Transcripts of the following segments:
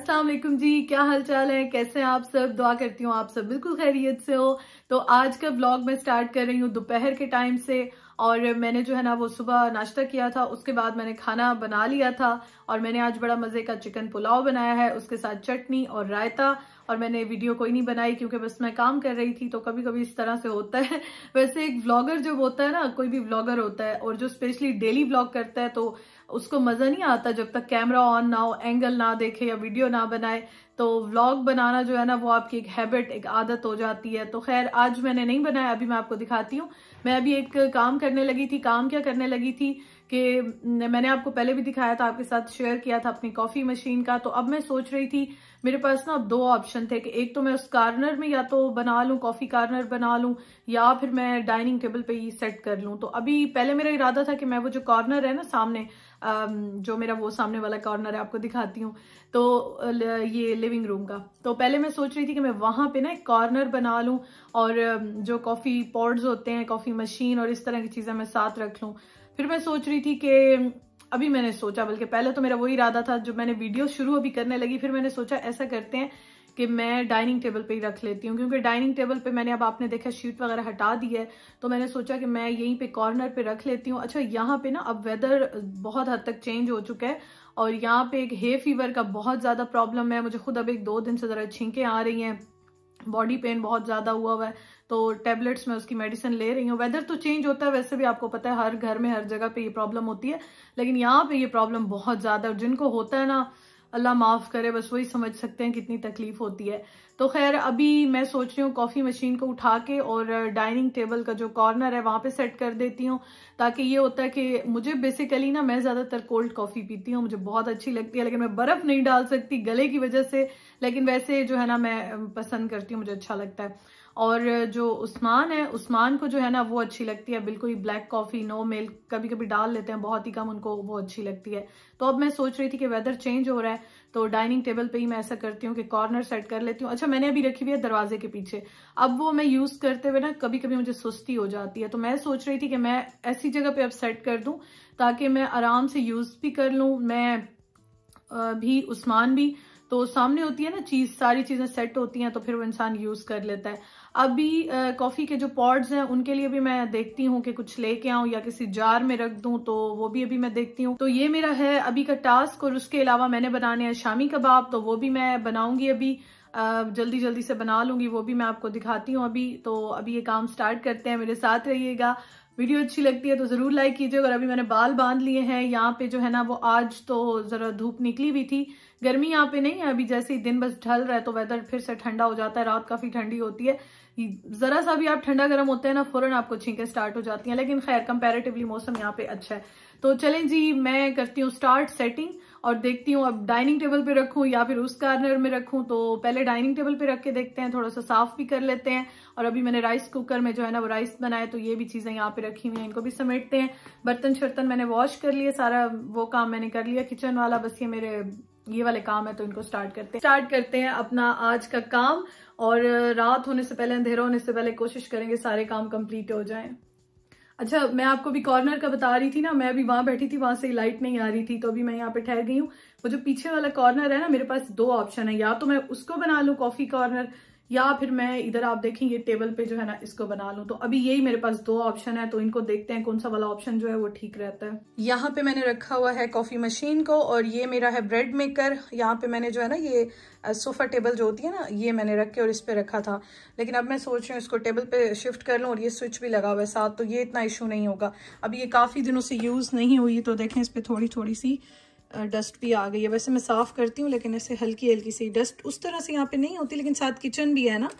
अस्सलाम वालेकुम जी क्या हाल चाल है कैसे हैं आप सब दुआ करती हूँ आप सब बिल्कुल खैरियत से हो तो आज का ब्लॉग मैं स्टार्ट कर रही हूँ दोपहर के टाइम से और मैंने जो है ना वो सुबह नाश्ता किया था उसके बाद मैंने खाना बना लिया था और मैंने आज बड़ा मज़े का चिकन पुलाव बनाया है उसके साथ चटनी और रायता और मैंने वीडियो कोई नहीं बनाई क्योंकि बस मैं काम कर रही थी तो कभी कभी इस तरह से होता है वैसे एक ब्लॉगर जब होता है ना कोई भी ब्लॉगर होता है और जो स्पेशली डेली ब्लॉग करता है तो उसको मज़ा नहीं आता जब तक कैमरा ऑन ना हो एंगल ना देखे या वीडियो ना बनाए तो व्लॉग बनाना जो है ना वो आपकी एक हैबिट एक आदत हो जाती है तो खैर आज मैंने नहीं बनाया अभी मैं आपको दिखाती हूँ मैं अभी एक काम करने लगी थी काम क्या करने लगी थी कि मैंने आपको पहले भी दिखाया था आपके साथ शेयर किया था अपनी कॉफ़ी मशीन का तो अब मैं सोच रही थी मेरे पास ना दो ऑप्शन थे कि एक तो मैं उस कार्नर में या तो बना लूं कॉफ़ी कार्नर बना लूँ या फिर मैं डाइनिंग टेबल पे ही सेट कर लूं तो अभी पहले मेरा इरादा था कि मैं वो जो कॉर्नर है ना सामने Um, जो मेरा वो सामने वाला कॉर्नर है आपको दिखाती हूँ तो ये लिविंग रूम का तो पहले मैं सोच रही थी कि मैं वहां पे ना एक कॉर्नर बना लूँ और जो कॉफ़ी पॉड्स होते हैं कॉफ़ी मशीन और इस तरह की चीज़ें मैं साथ रख लूँ फिर मैं सोच रही थी कि अभी मैंने सोचा बल्कि पहले तो मेरा वही इरादा था जो मैंने वीडियो शुरू अभी करने लगी फिर मैंने सोचा ऐसा करते हैं कि मैं डाइनिंग टेबल पे ही रख लेती हूँ क्योंकि डाइनिंग टेबल पे मैंने अब आपने देखा शीट वगैरह हटा दी है तो मैंने सोचा कि मैं यहीं पे कॉर्नर पे रख लेती हूँ अच्छा यहाँ पे ना अब वेदर बहुत हद तक चेंज हो चुका है और यहाँ पे एक हे फीवर का बहुत ज़्यादा प्रॉब्लम है मुझे खुद अब एक दो दिन से ज़रा छींकें आ रही हैं बॉडी पेन बहुत ज़्यादा हुआ हुआ है तो टेबलेट्स में उसकी मेडिसिन ले रही हूँ वेदर तो चेंज होता है वैसे भी आपको पता है हर घर में हर जगह पे ये प्रॉब्लम होती है लेकिन यहाँ पे ये प्रॉब्लम बहुत ज़्यादा और जिनको होता है ना अल्लाह माफ़ करे बस वही समझ सकते हैं कितनी तकलीफ़ होती है तो खैर अभी मैं सोच रही हूँ कॉफ़ी मशीन को उठा के और डाइनिंग टेबल का जो कॉर्नर है वहाँ पे सेट कर देती हूँ ताकि ये होता है कि मुझे बेसिकली ना मैं ज़्यादातर कोल्ड कॉफ़ी पीती हूँ मुझे बहुत अच्छी लगती है लेकिन मैं बर्फ़ नहीं डाल सकती गले की वजह से लेकिन वैसे जो है ना मैं पसंद करती हूँ मुझे अच्छा लगता है और जो उस्मान है उस्मान को जो है ना वो अच्छी लगती है बिल्कुल ही ब्लैक कॉफ़ी नो मिल्क कभी कभी डाल लेते हैं बहुत ही कम उनको वो अच्छी लगती है तो अब मैं सोच रही थी कि वेदर चेंज हो रहा है तो डाइनिंग टेबल पे ही मैं ऐसा करती हूँ कि कॉर्नर सेट कर लेती हूँ अच्छा मैंने अभी रखी हुई है दरवाजे के पीछे अब वो मैं यूज़ करते हुए ना कभी कभी मुझे सुस्ती हो जाती है तो मैं सोच रही थी कि मैं ऐसी जगह पे अब सेट कर दू ताकि मैं आराम से यूज़ भी कर लू मैं भी उस्मान भी तो सामने होती है ना चीज़ सारी चीज़ें सेट होती हैं तो फिर वो इंसान यूज़ कर लेता है अभी कॉफ़ी के जो पॉड्स हैं उनके लिए भी मैं देखती हूँ कि कुछ लेके आऊँ या किसी जार में रख दूँ तो वो भी अभी मैं देखती हूँ तो ये मेरा है अभी का टास्क और उसके अलावा मैंने बनाने हैं शामी कबाब तो वो भी मैं बनाऊँगी अभी जल्दी जल्दी से बना लूँगी वो भी मैं आपको दिखाती हूँ अभी तो अभी ये काम स्टार्ट करते हैं मेरे साथ रहिएगा वीडियो अच्छी लगती है तो ज़रूर लाइक कीजिए और अभी मैंने बाल बांध लिए हैं यहाँ पे जो है ना वो आज तो ज़रा धूप निकली हुई थी गर्मी यहाँ पे नहीं है अभी जैसे ही दिन बस ढल रहा है तो वेदर फिर से ठंडा हो जाता है रात काफ़ी ठंडी होती है ज़रा सा भी आप ठंडा गर्म होते हैं ना फ़ौरन आपको छींकें स्टार्ट हो जाती हैं लेकिन खैर कंपैरेटिवली मौसम यहाँ पे अच्छा है तो चलें जी मैं करती हूँ स्टार्ट सेटिंग और देखती हूँ अब डाइनिंग टेबल पे रखूँ या फिर उस कार्नर में रखूँ तो पहले डाइनिंग टेबल पे रख के देखते हैं थोड़ा सा साफ भी कर लेते हैं और अभी मैंने राइस कुकर में जो है ना वो राइस बनाए तो ये भी चीज़ें यहाँ पे रखी हुई हैं इनको भी समेटते हैं बर्तन शर्तन मैंने वॉश कर लिए सारा वो काम मैंने कर लिया किचन वाला बस ये मेरे ये वाले काम है तो इनको स्टार्ट करते हैं स्टार्ट करते हैं अपना आज का काम और रात होने से पहले अंधेरा होने से पहले कोशिश करेंगे सारे काम कंप्लीट हो जाएं अच्छा मैं आपको भी कॉर्नर का बता रही थी ना मैं अभी वहां बैठी थी वहां से लाइट नहीं आ रही थी तो अभी मैं यहाँ पे ठहर गई हूँ वो जो पीछे वाला कॉर्नर है ना मेरे पास दो ऑप्शन है या तो मैं उसको बना लू कॉफी कॉर्नर या फिर मैं इधर आप देखें ये टेबल पे जो है ना इसको बना लूं तो अभी यही मेरे पास दो ऑप्शन है तो इनको देखते हैं कौन सा वाला ऑप्शन जो है वो ठीक रहता है यहाँ पे मैंने रखा हुआ है कॉफी मशीन को और ये मेरा है ब्रेड मेकर यहाँ पे मैंने जो है ना ये सोफा टेबल जो होती है ना ये मैंने रख के और इस पर रखा था लेकिन अब मैं सोच रही हूँ इसको टेबल पे शिफ्ट कर लूँ और ये स्विच भी लगा हुआ है साथ तो ये इतना इशू नहीं होगा अब ये काफ़ी दिनों से यूज़ नहीं हुई तो देखें इस पर थोड़ी थोड़ी सी डस्ट भी आ गई है वैसे मैं साफ़ करती हूँ लेकिन ऐसे हल्की हल्की सी डस्ट उस तरह से यहाँ पे नहीं होती लेकिन साथ किचन भी है ना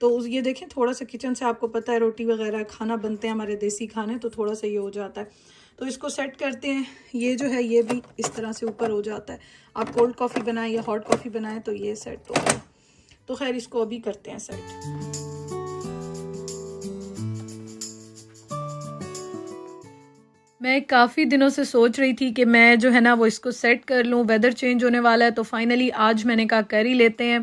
तो ये देखें थोड़ा सा किचन से आपको पता है रोटी वगैरह खाना बनते हैं हमारे देसी खाने तो थोड़ा सा ये हो जाता है तो इसको सेट करते हैं ये जो है ये भी इस तरह से ऊपर हो जाता है आप कोल्ड कॉफ़ी बनाएं या हॉट कॉफ़ी बनाएं तो ये सेट तो हो तो खैर इसको अभी करते हैं सेट मैं काफ़ी दिनों से सोच रही थी कि मैं जो है ना वो इसको सेट कर लूँ वेदर चेंज होने वाला है तो फाइनली आज मैंने कहा कर ही लेते हैं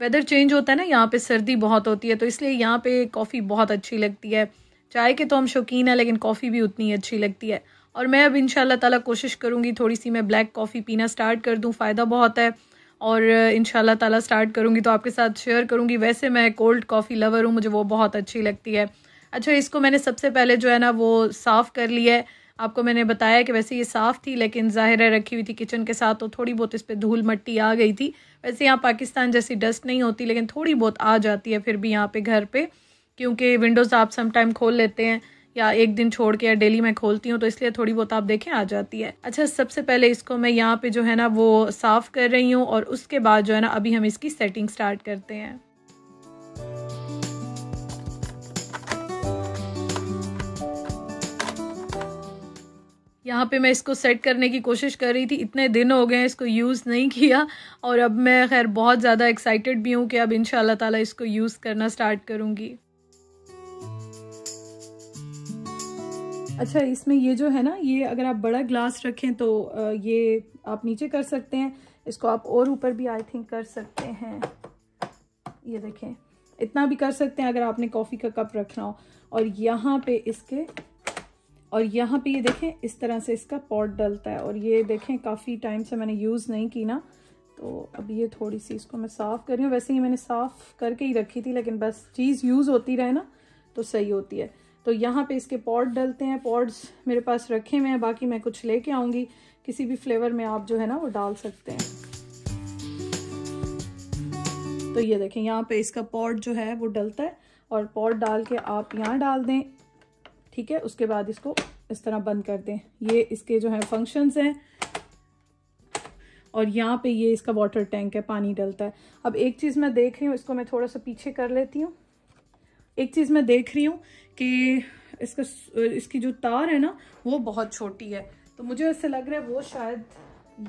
वेदर चेंज होता है ना यहाँ पे सर्दी बहुत होती है तो इसलिए यहाँ पे कॉफ़ी बहुत अच्छी लगती है चाय के तो हम शौकीन हैं लेकिन कॉफ़ी भी उतनी अच्छी लगती है और मैं अब इन ताला कोशिश करूँगी थोड़ी सी मैं ब्लैक कॉफ़ी पीना स्टार्ट कर दूँ फ़ायदा बहुत है और इन ताला स्टार्ट करूँगी तो आपके साथ शेयर करूँगी वैसे मैं कोल्ड कॉफ़ी लवर हूँ मुझे वो बहुत अच्छी लगती है अच्छा इसको मैंने सबसे पहले जो है ना वो साफ़ कर लिया है आपको मैंने बताया कि वैसे ये साफ़ थी लेकिन ज़ाहिर है रखी हुई थी किचन के साथ तो थोड़ी बहुत इस पर धूल मट्टी आ गई थी वैसे यहाँ पाकिस्तान जैसी डस्ट नहीं होती लेकिन थोड़ी बहुत आ जाती है फिर भी यहाँ पे घर पे क्योंकि विंडोज़ आप समटाइम खोल लेते हैं या एक दिन छोड़ के या डेली मैं खोलती हूँ तो इसलिए थोड़ी बहुत आप देखें आ जाती है अच्छा सबसे पहले इसको मैं यहाँ पे जो है ना वो साफ़ कर रही हूँ और उसके बाद जो है ना अभी हम इसकी सेटिंग स्टार्ट करते हैं यहाँ पे मैं इसको सेट करने की कोशिश कर रही थी इतने दिन हो गए इसको यूज़ नहीं किया और अब मैं खैर बहुत ज़्यादा एक्साइटेड भी हूँ कि अब इन ताला इसको यूज़ करना स्टार्ट करूँगी अच्छा इसमें ये जो है ना ये अगर आप बड़ा ग्लास रखें तो ये आप नीचे कर सकते हैं इसको आप और ऊपर भी आई थिंक कर सकते हैं ये देखें इतना भी कर सकते हैं अगर आपने कॉफ़ी का कप रखना हो और यहाँ पे इसके और यहाँ पे ये देखें इस तरह से इसका पॉट डलता है और ये देखें काफ़ी टाइम से मैंने यूज़ नहीं की ना तो अब ये थोड़ी सी इसको मैं साफ़ कर रही हूँ वैसे ही मैंने साफ़ करके ही रखी थी लेकिन बस चीज़ यूज़ होती रहे ना तो सही होती है तो यहाँ पे इसके पॉट डलते हैं पॉट्स मेरे पास रखे हुए हैं बाकी मैं कुछ लेके आऊँगी किसी भी फ्लेवर में आप जो है ना वो डाल सकते हैं तो ये देखें यहाँ पे इसका पॉट जो है वो डलता है और पॉट डाल के आप यहाँ डाल दें ठीक है उसके बाद इसको इस तरह बंद कर दें ये इसके जो है फंक्शंस हैं और यहाँ पे ये इसका वाटर टैंक है पानी डलता है अब एक चीज़ मैं देख रही हूँ इसको मैं थोड़ा सा पीछे कर लेती हूँ एक चीज़ मैं देख रही हूँ कि इसका इसकी जो तार है ना वो बहुत छोटी है तो मुझे ऐसे लग रहा है वो शायद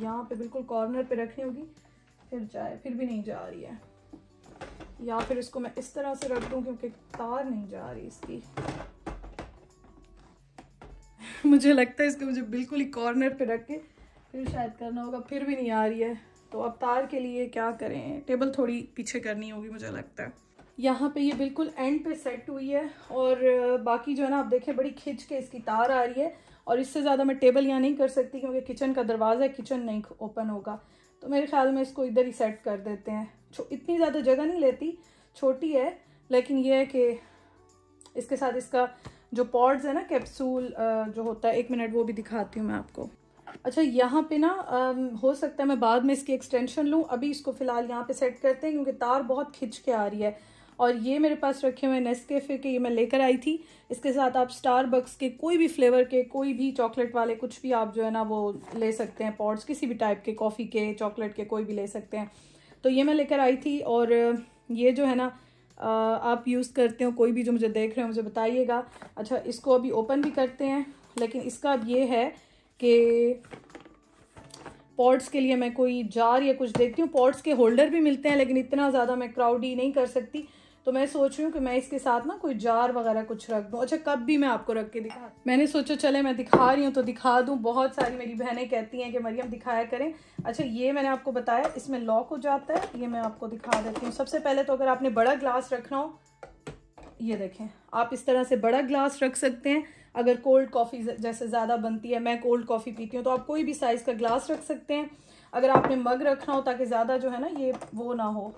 यहाँ पे बिल्कुल कॉर्नर पे रखनी होगी फिर जाए फिर भी नहीं जा रही है या फिर इसको मैं इस तरह से रख दूँ क्योंकि तार नहीं जा रही इसकी मुझे लगता है इसको मुझे बिल्कुल ही कॉर्नर पे रख के फिर शायद करना होगा फिर भी नहीं आ रही है तो अब तार के लिए क्या करें टेबल थोड़ी पीछे करनी होगी मुझे लगता है यहाँ पे ये बिल्कुल एंड पे सेट हुई है और बाकी जो है ना आप देखें बड़ी खिंच के इसकी तार आ रही है और इससे ज़्यादा मैं टेबल यहाँ नहीं कर सकती क्योंकि किचन का दरवाज़ा है किचन नहीं ओपन होगा तो मेरे ख्याल में इसको इधर ही सेट कर देते हैं इतनी ज़्यादा जगह नहीं लेती छोटी है लेकिन यह है कि इसके साथ इसका जो पॉड्स है ना कैप्सूल जो होता है एक मिनट वो भी दिखाती हूँ मैं आपको अच्छा यहाँ पे ना हो सकता है मैं बाद में इसकी एक्सटेंशन लूँ अभी इसको फ़िलहाल यहाँ पे सेट करते हैं क्योंकि तार बहुत खिंच के आ रही है और ये मेरे पास रखे हुए नेस्केफे के ये मैं लेकर आई थी इसके साथ आप स्टारबक्स के कोई भी फ्लेवर के कोई भी चॉकलेट वाले कुछ भी आप जो है ना वो ले सकते हैं पॉड्स किसी भी टाइप के कॉफ़ी के चॉकलेट के कोई भी ले सकते हैं तो ये मैं लेकर आई थी और ये जो है ना आप यूज़ करते हो कोई भी जो मुझे देख रहे हो मुझे बताइएगा अच्छा इसको अभी ओपन भी करते हैं लेकिन इसका अब ये है कि पॉट्स के लिए मैं कोई जार या कुछ देखती हूँ पॉट्स के होल्डर भी मिलते हैं लेकिन इतना ज़्यादा मैं क्राउड ही नहीं कर सकती तो मैं सोच रही हूँ कि मैं इसके साथ ना कोई जार वगैरह कुछ रख दूँ अच्छा कब भी मैं आपको रख के दिखा मैंने सोचा चले मैं दिखा रही हूँ तो दिखा दूँ बहुत सारी मेरी बहनें कहती हैं कि मरियम दिखाया करें अच्छा ये मैंने आपको बताया इसमें लॉक हो जाता है ये मैं आपको दिखा देती हूँ सबसे पहले तो अगर आपने बड़ा ग्लास रखना हो ये देखें आप इस तरह से बड़ा ग्लास रख सकते हैं अगर कोल्ड कॉफ़ी जैसे ज़्यादा बनती है मैं कोल्ड कॉफ़ी पीती हूँ तो आप कोई भी साइज़ का ग्लास रख सकते हैं अगर आपने मग रखना हो ताकि ज़्यादा जो है ना ये वो ना हो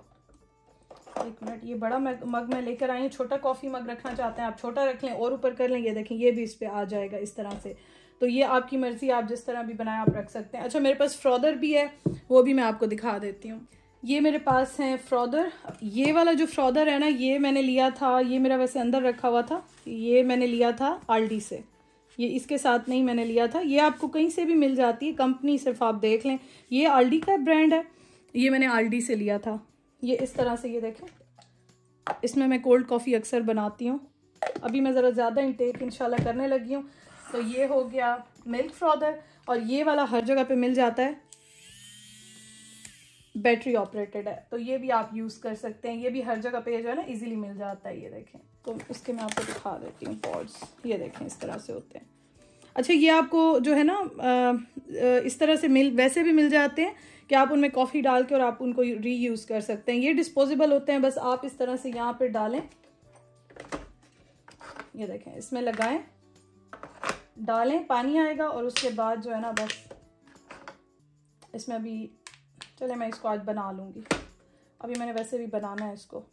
एक मिनट ये बड़ा मग मैं लेकर आई हूँ छोटा कॉफ़ी मग रखना चाहते हैं आप छोटा रख लें और ऊपर कर लें ये देखें ये भी इस पर आ जाएगा इस तरह से तो ये आपकी मर्ज़ी आप जिस तरह भी बनाएं आप रख सकते हैं अच्छा मेरे पास फ्रॉदर भी है वो भी मैं आपको दिखा देती हूँ ये मेरे पास है फ्रॉदर ये वाला जो फ्रॉदर है ना ये मैंने लिया था ये मेरा वैसे अंदर रखा हुआ था ये मैंने लिया था आल्डी से ये इसके साथ नहीं मैंने लिया था ये आपको कहीं से भी मिल जाती है कंपनी सिर्फ आप देख लें ये आल्डी का ब्रांड है ये मैंने आल्डी से लिया था ये इस तरह से ये देखें इसमें मैं कोल्ड कॉफ़ी अक्सर बनाती हूँ अभी मैं ज़रा ज़्यादा इंटेक इनशाला करने लगी हूँ तो ये हो गया मिल्क फ्रॉदर और ये वाला हर जगह पे मिल जाता है बैटरी ऑपरेटेड है तो ये भी आप यूज़ कर सकते हैं ये भी हर जगह पे जो है ना इजीली मिल जाता है ये देखें तो उसके मैं आपको दिखा देती हूँ पॉड्स ये देखें इस तरह से होते हैं अच्छा ये आपको जो है ना इस तरह से मिल वैसे भी मिल जाते हैं कि आप उनमें कॉफ़ी डाल के और आप उनको रीयूज़ कर सकते हैं ये डिस्पोजेबल होते हैं बस आप इस तरह से यहाँ पर डालें ये देखें इसमें लगाएं डालें पानी आएगा और उसके बाद जो है ना बस इसमें अभी चले मैं इसको आज बना लूँगी अभी मैंने वैसे भी बनाना है इसको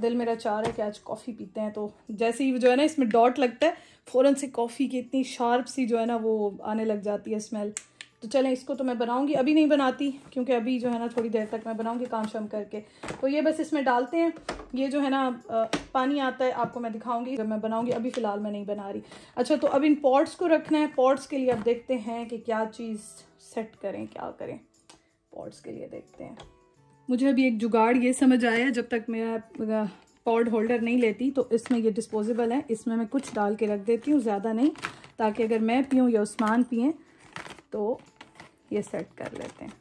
दिल मेरा चाह है कि आज कॉफ़ी पीते हैं तो जैसे ही जो है ना इसमें डॉट लगता है फ़ौरन से कॉफ़ी की इतनी शार्प सी जो है ना वो आने लग जाती है स्मेल तो चलें इसको तो मैं बनाऊंगी अभी नहीं बनाती क्योंकि अभी जो है ना थोड़ी देर तक मैं बनाऊंगी काम शाम करके तो ये बस इसमें डालते हैं ये जो है ना पानी आता है आपको मैं दिखाऊंगी जब मैं बनाऊंगी अभी फ़िलहाल मैं नहीं बना रही अच्छा तो अब इन पॉट्स को रखना है पॉट्स के लिए अब देखते हैं कि क्या चीज़ सेट करें क्या करें पॉट्स के लिए देखते हैं मुझे अभी एक जुगाड़ ये समझ आया जब तक मैं पॉड होल्डर नहीं लेती तो इसमें ये डिस्पोजेबल है इसमें मैं कुछ डाल के रख देती हूँ ज़्यादा नहीं ताकि अगर मैं पीऊँ या उस्मान पिए तो ये सेट कर लेते हैं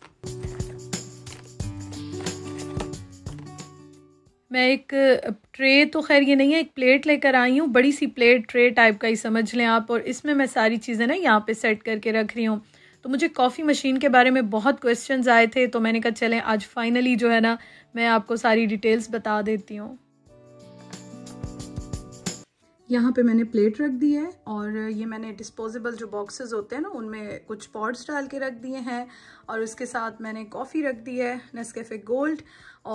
मैं एक ट्रे तो खैर ये नहीं है एक प्लेट लेकर आई हूँ बड़ी सी प्लेट ट्रे टाइप का ही समझ लें आप और इसमें मैं सारी चीज़ें ना यहाँ पे सेट करके रख रही हूँ तो मुझे कॉफ़ी मशीन के बारे में बहुत क्वेश्चंस आए थे तो मैंने कहा चलें आज फाइनली जो है ना मैं आपको सारी डिटेल्स बता देती हूँ यहाँ पे मैंने प्लेट रख दी है और ये मैंने डिस्पोजेबल जो बॉक्सेस होते हैं ना उनमें कुछ पॉट्स डाल के रख दिए हैं और उसके साथ मैंने कॉफ़ी रख दी है नेस्कैफ़े गोल्ड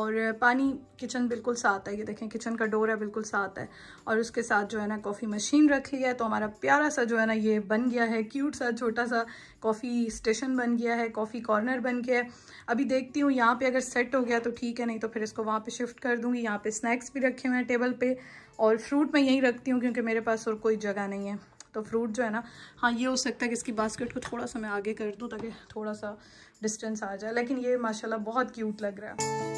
और पानी किचन बिल्कुल साथ है ये देखें किचन का डोर है बिल्कुल साथ है और उसके साथ जो है ना कॉफ़ी मशीन रख ली है तो हमारा प्यारा सा जो है ना ये बन गया है क्यूट सा छोटा सा कॉफ़ी स्टेशन बन गया है कॉफ़ी कॉर्नर बन गया है अभी देखती हूँ यहाँ पर अगर सेट हो गया तो ठीक है नहीं तो फिर इसको वहाँ पर शिफ्ट कर दूँगी यहाँ पे स्नैक्स भी रखे हुए हैं टेबल पर और फ्रूट मैं यहीं रखती हूँ क्योंकि मेरे पास और कोई जगह नहीं है तो फ्रूट जो है ना हाँ ये हो सकता है कि इसकी बास्केट को थोड़ा सा मैं आगे कर दूँ ताकि थोड़ा सा डिस्टेंस आ जाए लेकिन ये माशाल्लाह बहुत क्यूट लग रहा है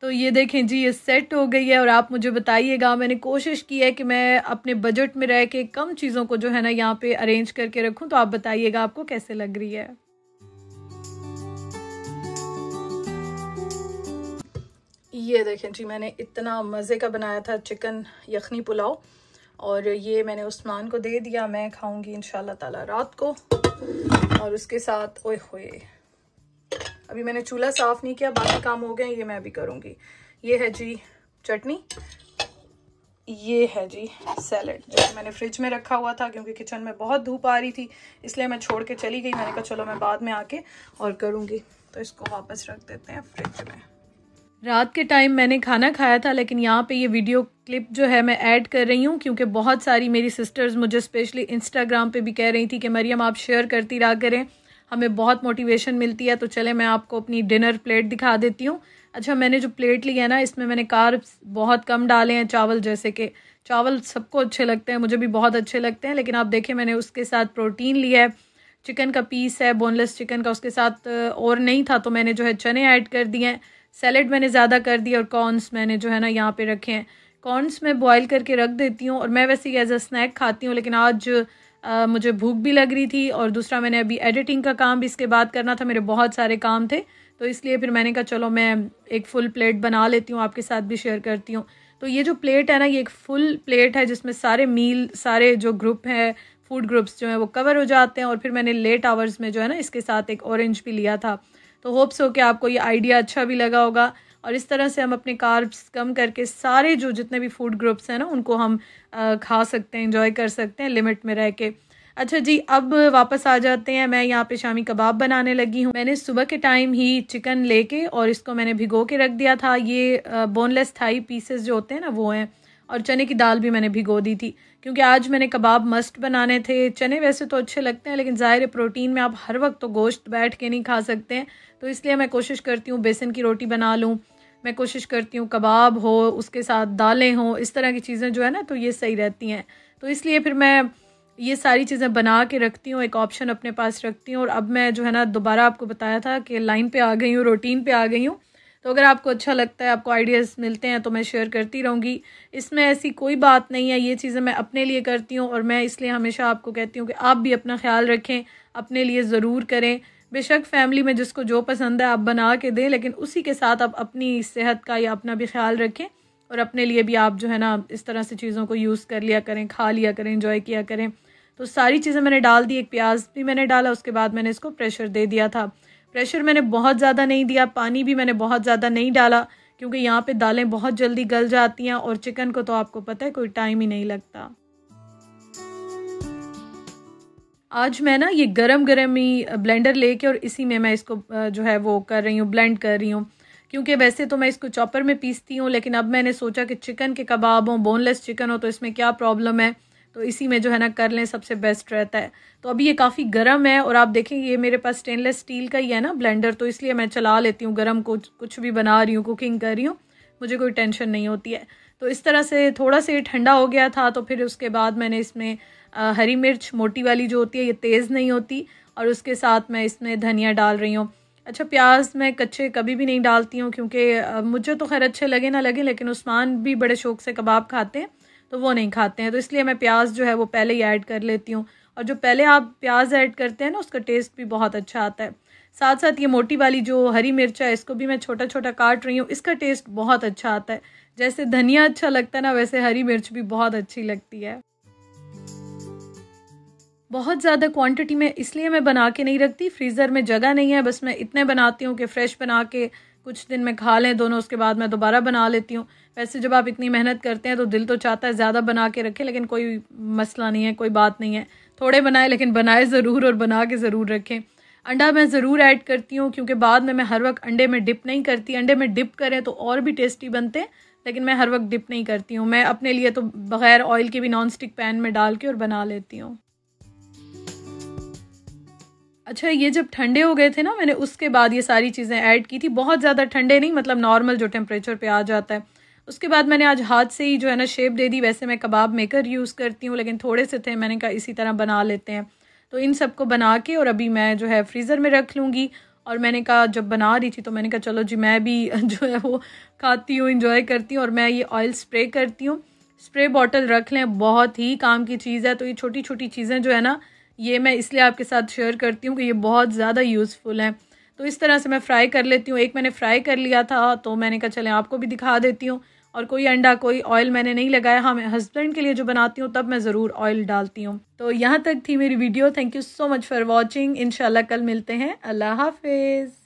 तो ये देखें जी ये सेट हो गई है और आप मुझे बताइएगा मैंने कोशिश की है कि मैं अपने बजट में रह के कम चीज़ों को जो है ना यहाँ पे अरेंज करके रखूँ तो आप बताइएगा आपको कैसे लग रही है ये देखें जी मैंने इतना मज़े का बनाया था चिकन यखनी पुलाव और ये मैंने उस्मान को दे दिया मैं खाऊंगी इन ताला रात को और उसके साथ ओए होए अभी मैंने चूल्हा साफ़ नहीं किया बाकी काम हो गए ये मैं अभी करूँगी ये है जी चटनी ये है जी सैलड जो मैंने फ्रिज में रखा हुआ था क्योंकि किचन में बहुत धूप आ रही थी इसलिए मैं छोड़ के चली गई मैंने कहा चलो मैं बाद में आके और करूँगी तो इसको वापस रख देते हैं फ्रिज में रात के टाइम मैंने खाना खाया था लेकिन यहाँ पे ये वीडियो क्लिप जो है मैं ऐड कर रही हूँ क्योंकि बहुत सारी मेरी सिस्टर्स मुझे स्पेशली इंस्टाग्राम पे भी कह रही थी कि मरियम आप शेयर करती रहा करें हमें बहुत मोटिवेशन मिलती है तो चले मैं आपको अपनी डिनर प्लेट दिखा देती हूँ अच्छा मैंने जो प्लेट ली है ना इसमें मैंने कार्ब्स बहुत कम डाले हैं चावल जैसे कि चावल सबको अच्छे लगते हैं मुझे भी बहुत अच्छे लगते हैं लेकिन आप देखें मैंने उसके साथ प्रोटीन लिया है चिकन का पीस है बोनलेस चिकन का उसके साथ और नहीं था तो मैंने जो है चने ऐड कर दिए हैं सैलड मैंने ज़्यादा कर दी और कॉर्नस मैंने जो है ना यहाँ पे रखे हैं कॉर्नस मैं बॉयल करके रख देती हूँ और मैं वैसे ही एज अ स्नैक खाती हूँ लेकिन आज आ, मुझे भूख भी लग रही थी और दूसरा मैंने अभी एडिटिंग का काम भी इसके बाद करना था मेरे बहुत सारे काम थे तो इसलिए फिर मैंने कहा चलो मैं एक फुल प्लेट बना लेती हूँ आपके साथ भी शेयर करती हूँ तो ये जो प्लेट है ना ये एक फुल प्लेट है जिसमें सारे मील सारे जो ग्रुप हैं फूड ग्रुप्स जो हैं वो कवर हो जाते हैं और फिर मैंने लेट आवर्स में जो है ना इसके साथ एक ऑरेंज भी लिया था तो होप्स हो कि आपको ये आइडिया अच्छा भी लगा होगा और इस तरह से हम अपने कार्ब्स कम करके सारे जो जितने भी फूड ग्रुप्स हैं ना उनको हम आ, खा सकते हैं इंजॉय कर सकते हैं लिमिट में रह के अच्छा जी अब वापस आ जाते हैं मैं यहाँ पे शामी कबाब बनाने लगी हूँ मैंने सुबह के टाइम ही चिकन लेके और इसको मैंने भिगो के रख दिया था ये बोनलेस थाई पीसेस जो होते हैं ना वो हैं और चने की दाल भी मैंने भिगो दी थी क्योंकि आज मैंने कबाब मस्ट बनाने थे चने वैसे तो अच्छे लगते हैं लेकिन ज़ाहिर प्रोटीन में आप हर वक्त तो गोश्त बैठ के नहीं खा सकते हैं तो इसलिए मैं कोशिश करती हूँ बेसन की रोटी बना लूँ मैं कोशिश करती हूँ कबाब हो उसके साथ दालें हों इस तरह की चीज़ें जो है ना तो ये सही रहती हैं तो इसलिए फिर मैं ये सारी चीज़ें बना के रखती हूँ एक ऑप्शन अपने पास रखती हूँ और अब मैं जो है ना दोबारा आपको बताया था कि लाइन पे आ गई हूँ रूटीन पे आ गई हूँ तो अगर आपको अच्छा लगता है आपको आइडियाज़ मिलते हैं तो मैं शेयर करती रहूँगी इसमें ऐसी कोई बात नहीं है ये चीज़ें मैं अपने लिए करती हूँ और मैं इसलिए हमेशा आपको कहती हूँ कि आप भी अपना ख्याल रखें अपने लिए ज़रूर करें बेशक फैमिली में जिसको जो पसंद है आप बना के दें लेकिन उसी के साथ आप अपनी सेहत का या अपना भी ख्याल रखें और अपने लिए भी आप जो है ना इस तरह से चीज़ों को यूज़ कर लिया करें खा लिया करें इंजॉय किया करें तो सारी चीज़ें मैंने डाल दी एक प्याज भी मैंने डाला उसके बाद मैंने इसको प्रेशर दे दिया था प्रेशर मैंने बहुत ज़्यादा नहीं दिया पानी भी मैंने बहुत ज़्यादा नहीं डाला क्योंकि यहाँ पे दालें बहुत जल्दी गल जाती हैं और चिकन को तो आपको पता है कोई टाइम ही नहीं लगता आज मैं ना ये गरम गरम ही ब्लेंडर लेके और इसी में मैं इसको जो है वो कर रही हूँ ब्लेंड कर रही हूँ क्योंकि वैसे तो मैं इसको चॉपर में पीसती हूँ लेकिन अब मैंने सोचा कि चिकन के कबाब हों बोनलेस चिकन हो तो इसमें क्या प्रॉब्लम है तो इसी में जो है ना कर लें सबसे बेस्ट रहता है तो अभी ये काफ़ी गर्म है और आप देखें ये मेरे पास स्टेनलेस स्टील का ही है ना ब्लेंडर तो इसलिए मैं चला लेती हूँ गर्म कुछ कुछ भी बना रही हूँ कुकिंग कर रही हूँ मुझे कोई टेंशन नहीं होती है तो इस तरह से थोड़ा सा ये ठंडा हो गया था तो फिर उसके बाद मैंने इसमें हरी मिर्च मोटी वाली जो होती है ये तेज़ नहीं होती और उसके साथ मैं इसमें धनिया डाल रही हूँ अच्छा प्याज मैं कच्चे कभी भी नहीं डालती हूँ क्योंकि मुझे तो खैर अच्छे लगे ना लगे लेकिन उस्मान भी बड़े शौक से कबाब खाते हैं तो वो नहीं खाते हैं तो इसलिए मैं प्याज जो है वो पहले ही ऐड कर लेती हूँ और जो पहले आप प्याज ऐड करते हैं ना उसका टेस्ट भी बहुत अच्छा आता है साथ साथ ये मोटी वाली जो हरी मिर्च है इसको भी मैं छोटा छोटा काट रही हूँ इसका टेस्ट बहुत अच्छा आता है जैसे धनिया अच्छा लगता है ना वैसे हरी मिर्च भी बहुत अच्छी लगती है बहुत ज़्यादा क्वांटिटी में इसलिए मैं बना के नहीं रखती फ्रीज़र में जगह नहीं है बस मैं इतने बनाती हूँ कि फ़्रेश बना के कुछ दिन में खा लें दोनों उसके बाद मैं दोबारा बना लेती हूँ वैसे जब आप इतनी मेहनत करते हैं तो दिल तो चाहता है ज़्यादा बना के रखें लेकिन कोई मसला नहीं है कोई बात नहीं है थोड़े बनाए लेकिन बनाए ज़रूर और बना के ज़रूर रखें अंडा मैं ज़रूर ऐड करती हूँ क्योंकि बाद में मैं हर वक्त अंडे में डिप नहीं करती अंडे में डिप करें तो और भी टेस्टी बनते हैं लेकिन मैं हर वक्त डिप नहीं करती हूँ मैं अपने लिए तो बग़ैर ऑयल के भी नॉन स्टिक पैन में डाल के और बना लेती हूँ अच्छा ये जब ठंडे हो गए थे ना मैंने उसके बाद ये सारी चीज़ें ऐड की थी बहुत ज़्यादा ठंडे नहीं मतलब नॉर्मल जो टेम्परेचर पे आ जाता है उसके बाद मैंने आज हाथ से ही जो है ना शेप दे दी वैसे मैं कबाब मेकर यूज़ करती हूँ लेकिन थोड़े से थे मैंने कहा इसी तरह बना लेते हैं तो इन सबको बना के और अभी मैं जो है फ्रीज़र में रख लूँगी और मैंने कहा जब बना रही थी तो मैंने कहा चलो जी मैं भी जो है वो खाती हूँ इंजॉय करती हूँ और मैं ये ऑयल स्प्रे करती हूँ स्प्रे बॉटल रख लें बहुत ही काम की चीज़ है तो ये छोटी छोटी चीज़ें जो है ना ये मैं इसलिए आपके साथ शेयर करती हूँ कि ये बहुत ज़्यादा यूज़फुल हैं तो इस तरह से मैं फ्राई कर लेती हूँ एक मैंने फ्राई कर लिया था तो मैंने कहा चलें आपको भी दिखा देती हूँ और कोई अंडा कोई ऑयल मैंने नहीं लगाया हाँ मैं हस्बैंड के लिए जो बनाती हूँ तब मैं ज़रूर ऑयल डालती हूँ तो यहाँ तक थी मेरी video thank you so much for watching इन कल मिलते हैं अल्लाह हाफिज़